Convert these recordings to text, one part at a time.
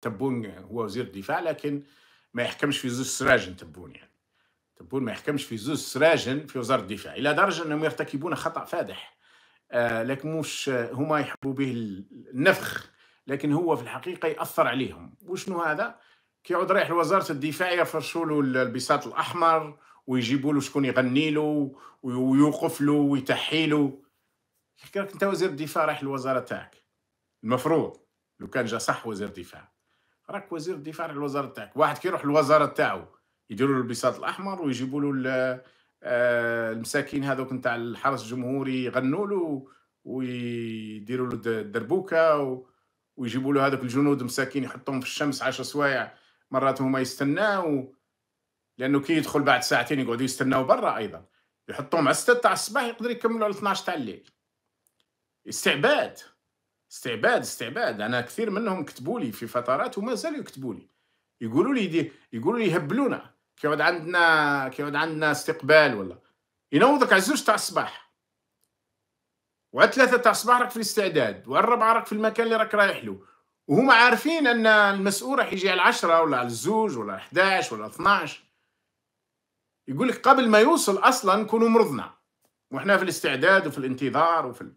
تبون هو وزير الدفاع لكن ما يحكمش في زوج سراجن تبون يعني تبون ما يحكمش في زوج سراجن في وزاره الدفاع الى درجه انهم يرتكبون خطا فادح آه لكن مش آه، هما يحبوا به النفخ لكن هو في الحقيقه ياثر عليهم وشنو هذا كي يعود رايح لوزاره الدفاع يفرشوا له البساط الاحمر ويجيبوا له شكون يغني له ويوقف له ويتحي له انت وزير الدفاع رايح للوزاره تاعك المفروض لو كان جا صح وزير الدفاع راك وزير الدفاع على الوزاره تاعك واحد كيروح الوزاره تاعو يديروا له البساط الاحمر ويجيبوا له آه، المساكين هذوك نتاع الحرس الجمهوري يغنوا له ويديروا له الدربوكه ويجيبوا له هذوك الجنود مساكين يحطهم في الشمس عشر سوايع مرات هما يستناو لانه كي يدخل بعد ساعتين يقعدوا يستناو برا ايضا يحطهم على 6 تاع الصباح يقدر يكملوا على 12 تاع الليل استعباد استعباد استعباد انا كثير منهم كتبوا لي في فترات وما زالوا يكتبوا لي يقولوا لي دي يقولوا لي يهبلونا كي عندنا كي عندنا استقبال ولا ينوضك على زوج تاع الصباح وعلى ثلاثة تاع الصباح راك في الاستعداد وعلى الربعة راك في المكان اللي راك رايح له وهما عارفين ان المسؤول راح يجي على 10 ولا على الزوج ولا 11 ولا 12 يقول لك قبل ما يوصل اصلا نكونوا مرضنا واحنا في الاستعداد وفي الانتظار وفي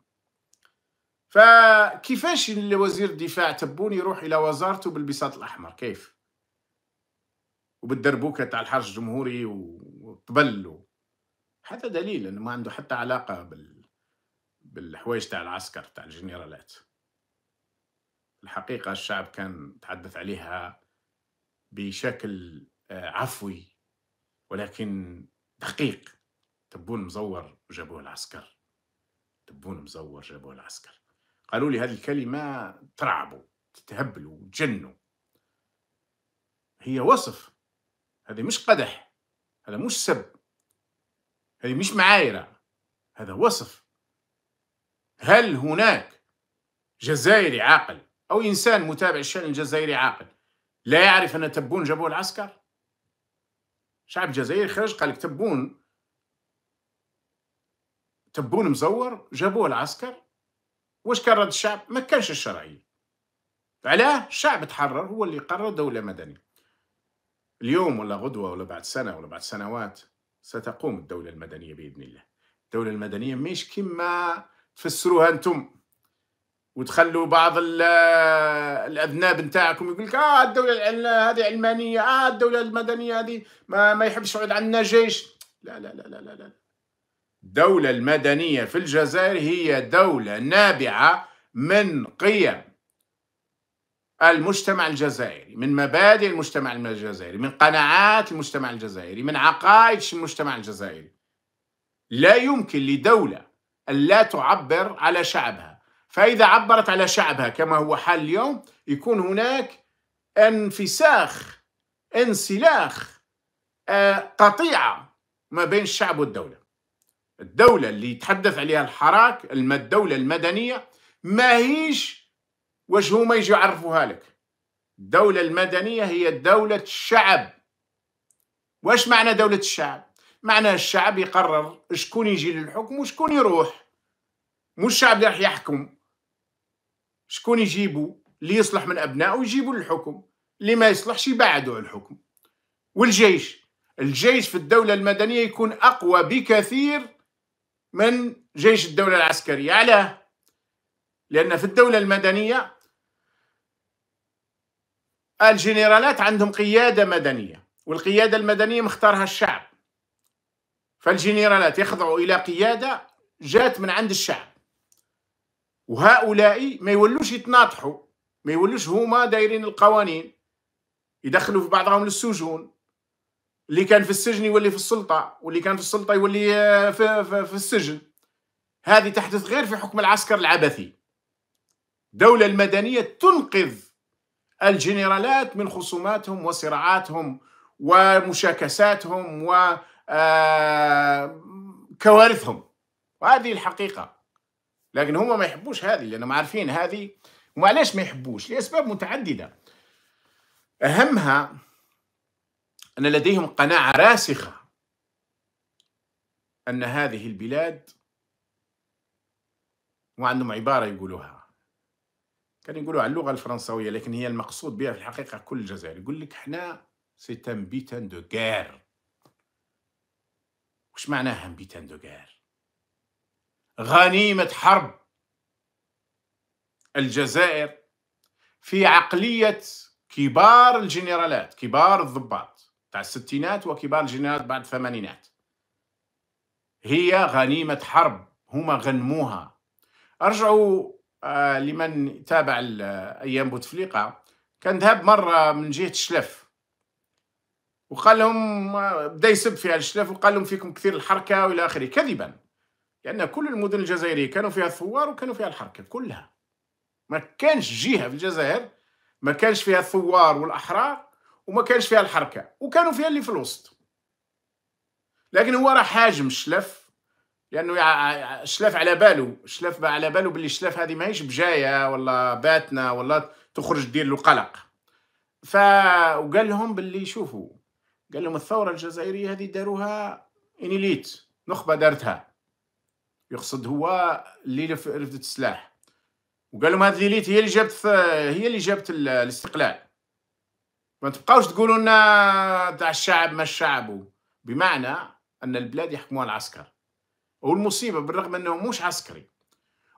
فكيفاش اللي وزير الدفاع تبون يروح الى وزارته بالبساط الاحمر كيف وبالدربوكه تاع الحرس الجمهوري وطبل حتى دليل انه ما عنده حتى علاقه بال بالحوايج تاع العسكر تاع الجنرالات الحقيقه الشعب كان تحدث عليها بشكل آه، عفوي ولكن دقيق تبون مزور وجابوه العسكر تبون مزور جابوه العسكر قالوا لي هذه الكلمة ترعبوا تتهبلوا تجنوا هي وصف هذا مش قدح هذا مش سب هذه مش معايرة هذا وصف هل هناك جزائري عاقل أو إنسان متابع الشأن الجزائري عاقل لا يعرف أن تبون جابوه العسكر شعب جزائري خرج قال لك تبون تبون مزور جابوه العسكر واش كان رد الشعب ما كانش الشرعيه علاه الشعب تحرر هو اللي قرر دوله مدنيه اليوم ولا غدوه ولا بعد سنه ولا بعد سنوات ستقوم الدوله المدنيه باذن الله الدوله المدنيه مش كما تفسروها انتم وتخلوا بعض الاذناب نتاعكم يقول لك اه الدوله هذه علمانيه اه الدوله المدنيه هذه ما, ما يحبش يقعد عندنا جيش لا لا لا لا لا, لا. الدولة المدنية في الجزائر هي دولة نابعة من قيم المجتمع الجزائري من مبادئ المجتمع الجزائري من قناعات المجتمع الجزائري من عقائد المجتمع الجزائري لا يمكن لدولة لا تعبر على شعبها فإذا عبرت على شعبها كما هو حال اليوم يكون هناك انفساخ انسلاخ آه، قطيعة ما بين الشعب والدولة الدولة اللي يتحدث عليها الحراك الدولة المدنية ما هيش واش هما يجوا يعرفوها لك الدولة المدنية هي دولة الشعب واش معنى دولة الشعب؟ معنى الشعب يقرر شكون يجي للحكم وشكون يروح مو الشعب اللي راح يحكم شكون يجيبو اللي يصلح من أبنائه ويجيبو للحكم اللي ما يصلحش يبعدوا عن الحكم والجيش الجيش في الدولة المدنية يكون أقوى بكثير من جيش الدولة العسكرية على لأن في الدولة المدنية الجنرالات عندهم قيادة مدنية والقيادة المدنية مختارها الشعب فالجنرالات يخضعوا إلى قيادة جات من عند الشعب وهؤلاء ما يولوش يتناطحوا ما يولوش هما دايرين القوانين يدخلوا في بعضهم للسجون اللي كان في السجن يولي في السلطة واللي كان في السلطة يولي في, في, في السجن هذه تحدث غير في حكم العسكر العبثي الدولة المدنية تنقذ الجنرالات من خصوماتهم وصراعاتهم ومشاكساتهم وكوارثهم آه، وهذه الحقيقة لكن هم ما يحبوش هذه لأنهم عارفين هذه وما ليش ما يحبوش لأسباب متعددة أهمها أن لديهم قناعة راسخة أن هذه البلاد وعندهم عبارة يقولوها كان يقولوا على اللغة الفرنسوية لكن هي المقصود بها في الحقيقة كل الجزائر يقول لك حنا سي ان بيتان دو غير وش معناها ان بيتان دو غير غنيمة حرب الجزائر في عقلية كبار الجنرالات كبار الضباط تاع الستينات وكبار الجنرالات بعد الثمانينات هي غنيمة حرب هما غنموها أرجعوا آه لمن تابع آه، أيام بوتفليقة كان ذهب مرة من جهة الشلف وقال لهم آه، بدا يسب في الشلف وقال لهم فيكم كثير الحركة وإلى آخره كذبا لأن كل المدن الجزائرية كانوا فيها الثوار وكانوا فيها الحركة كلها ما كانش جهة في الجزائر ما كانش فيها الثوار والأحرار وما كانش فيها الحركه وكانوا فيها اللي في الوسط لكن هو راه حاجم الشلف لانه شلف الشلاف على بالو الشلاف على بالو باللي شلف هذه ماهيش بجايه ولا باتنا ولا تخرج دير له قلق ف وقال لهم باللي شوفوا قال لهم الثوره الجزائريه هذه داروها انيليت نخبه دارتها يقصد هو اللي رفدت السلاح وقال لهم هذه الانيليت هي اللي جابت هي اللي جابت الاستقلال ما تبقاوش تقولوا لنا تاع الشعب ما الشعب بمعنى ان البلاد يحكموها العسكر والمصيبه بالرغم انه مش عسكري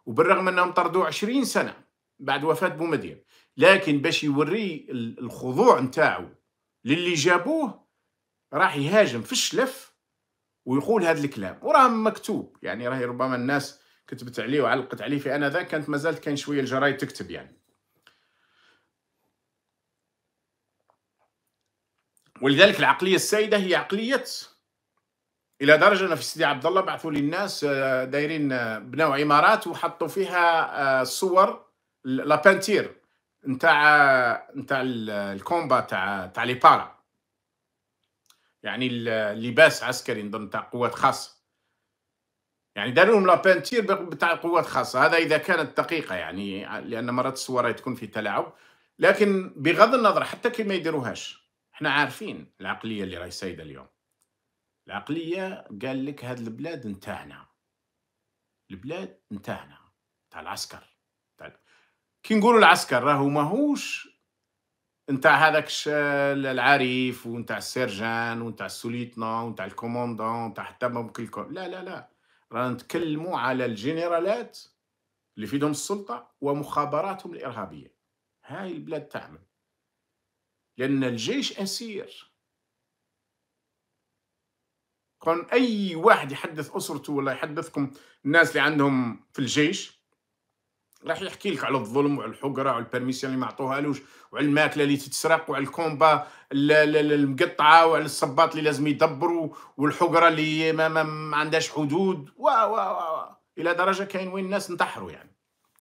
وبالرغم انهم طردوا عشرين سنه بعد وفاه بومدين لكن باش يوري الخضوع نتاعو للي جابوه راح يهاجم في الشلف ويقول هذا الكلام وراه مكتوب يعني راهي ربما الناس كتبت عليه وعلقت عليه في انذاك كانت مازالت كاين شويه الجرايد تكتب يعني ولذلك العقليه السائده هي عقليه الى درجه ان في سيدي عبد الله بعثوا للناس آه، دايرين آه، بناو عمارات وحطوا فيها آه، صور لابانتير نتاع نتاع الكومبا تاع تاع لي بارا يعني اللباس عسكري نظن تاع قوات خاصه يعني داروا لهم لابانتير تاع قوات خاصه هذا اذا كانت دقيقه يعني لان مرات الصور تكون في تلاعب لكن بغض النظر حتى كي ما يديروهاش احنا عارفين العقلية اللي راهي سايدة اليوم العقلية قال لك هاد البلاد انتهنا البلاد انتهنا تاع العسكر تاع كي نقولوا العسكر راهو ماهوش نتاع هذاك العريف ونتاع السيرجان ونتاع السوليتنا ونتاع الكوموندون ونتاع حتى كلكم لا لا لا رانا نتكلموا على الجنرالات اللي في السلطه ومخابراتهم الارهابيه هاي البلاد تعمل لأن الجيش أسير كون أي واحد يحدث أسرته ولا يحدثكم الناس اللي عندهم في الجيش راح يحكي لك على الظلم وعلى الحقره وعلى البرميسيون اللي ما عطوهالوش وعلى الماكله اللي تتسرق وعلى الكومبا المقطعه وعلى الصباط اللي لازم يدبروا والحقره اللي ما, ما, ما عندهاش حدود و و و الى درجه كاين وين الناس انتحروا يعني